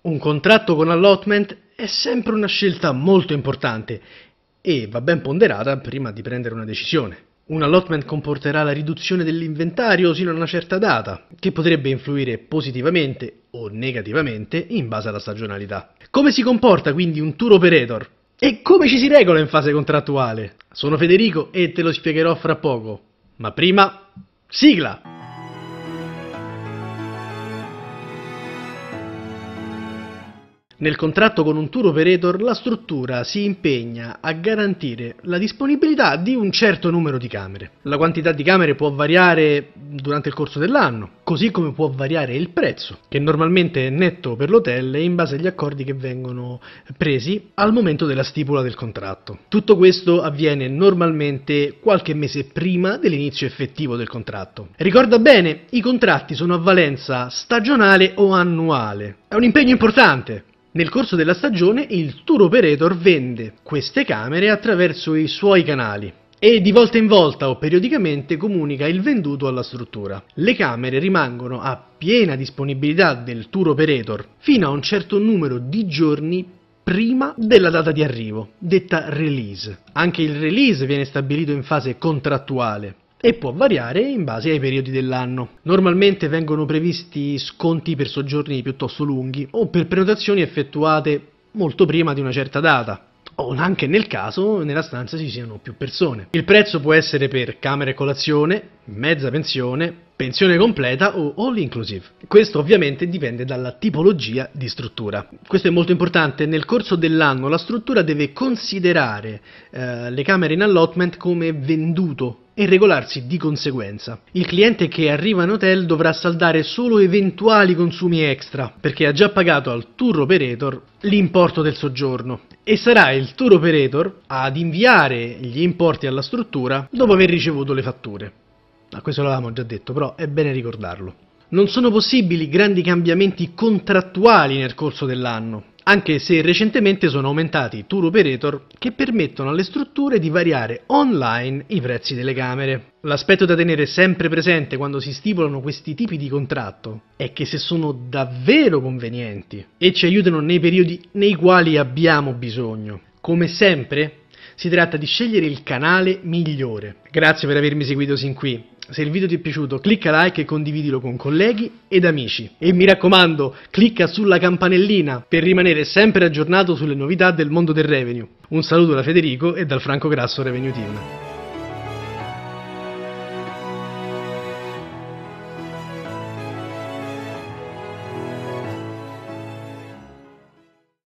Un contratto con allotment è sempre una scelta molto importante e va ben ponderata prima di prendere una decisione. Un allotment comporterà la riduzione dell'inventario sino a una certa data, che potrebbe influire positivamente o negativamente in base alla stagionalità. Come si comporta quindi un tour operator? E come ci si regola in fase contrattuale? Sono Federico e te lo spiegherò fra poco. Ma prima, sigla! Nel contratto con un tour operator la struttura si impegna a garantire la disponibilità di un certo numero di camere. La quantità di camere può variare durante il corso dell'anno, così come può variare il prezzo, che normalmente è netto per l'hotel in base agli accordi che vengono presi al momento della stipula del contratto. Tutto questo avviene normalmente qualche mese prima dell'inizio effettivo del contratto. Ricorda bene, i contratti sono a valenza stagionale o annuale. È un impegno importante. Nel corso della stagione il tour operator vende queste camere attraverso i suoi canali e di volta in volta o periodicamente comunica il venduto alla struttura. Le camere rimangono a piena disponibilità del tour operator fino a un certo numero di giorni prima della data di arrivo, detta release. Anche il release viene stabilito in fase contrattuale e può variare in base ai periodi dell'anno. Normalmente vengono previsti sconti per soggiorni piuttosto lunghi o per prenotazioni effettuate molto prima di una certa data, o anche nel caso nella stanza ci siano più persone. Il prezzo può essere per camera e colazione, mezza pensione, pensione completa o all inclusive. Questo ovviamente dipende dalla tipologia di struttura. Questo è molto importante, nel corso dell'anno la struttura deve considerare eh, le camere in allotment come venduto e regolarsi di conseguenza. Il cliente che arriva in hotel dovrà saldare solo eventuali consumi extra, perché ha già pagato al tour operator l'importo del soggiorno e sarà il tour operator ad inviare gli importi alla struttura dopo aver ricevuto le fatture. Ma ah, questo l'avevamo già detto, però è bene ricordarlo. Non sono possibili grandi cambiamenti contrattuali nel corso dell'anno, anche se recentemente sono aumentati i tour operator che permettono alle strutture di variare online i prezzi delle camere. L'aspetto da tenere sempre presente quando si stipulano questi tipi di contratto è che se sono davvero convenienti e ci aiutano nei periodi nei quali abbiamo bisogno, come sempre si tratta di scegliere il canale migliore. Grazie per avermi seguito sin qui. Se il video ti è piaciuto clicca like e condividilo con colleghi ed amici. E mi raccomando, clicca sulla campanellina per rimanere sempre aggiornato sulle novità del mondo del revenue. Un saluto da Federico e dal Franco Grasso Revenue Team.